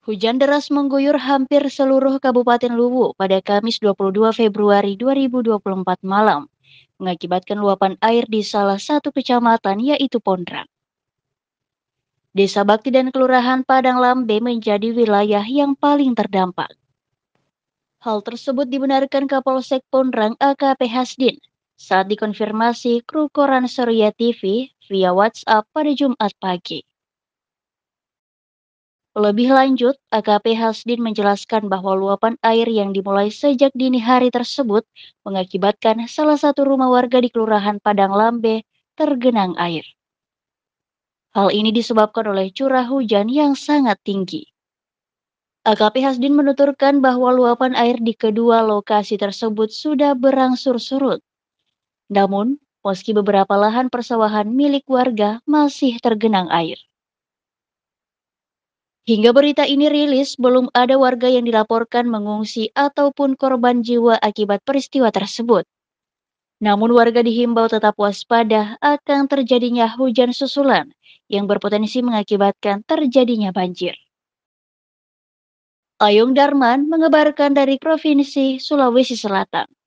Hujan deras mengguyur hampir seluruh Kabupaten Luwu pada Kamis 22 Februari 2024 malam, mengakibatkan luapan air di salah satu kecamatan yaitu Pondrang. Desa Bakti dan Kelurahan Padang Lambe menjadi wilayah yang paling terdampak. Hal tersebut dibenarkan Kapolsek Pondrang AKP Hasdin saat dikonfirmasi kru Koran Surya TV via WhatsApp pada Jumat pagi. Lebih lanjut, AKP Hasdin menjelaskan bahwa luapan air yang dimulai sejak dini hari tersebut mengakibatkan salah satu rumah warga di Kelurahan Padang Lambe tergenang air. Hal ini disebabkan oleh curah hujan yang sangat tinggi. AKP Hasdin menuturkan bahwa luapan air di kedua lokasi tersebut sudah berangsur surut. Namun, meski beberapa lahan persawahan milik warga masih tergenang air. Hingga berita ini rilis, belum ada warga yang dilaporkan mengungsi ataupun korban jiwa akibat peristiwa tersebut. Namun warga dihimbau tetap waspada akan terjadinya hujan susulan yang berpotensi mengakibatkan terjadinya banjir. Ayung Darman mengebarkan dari Provinsi Sulawesi Selatan.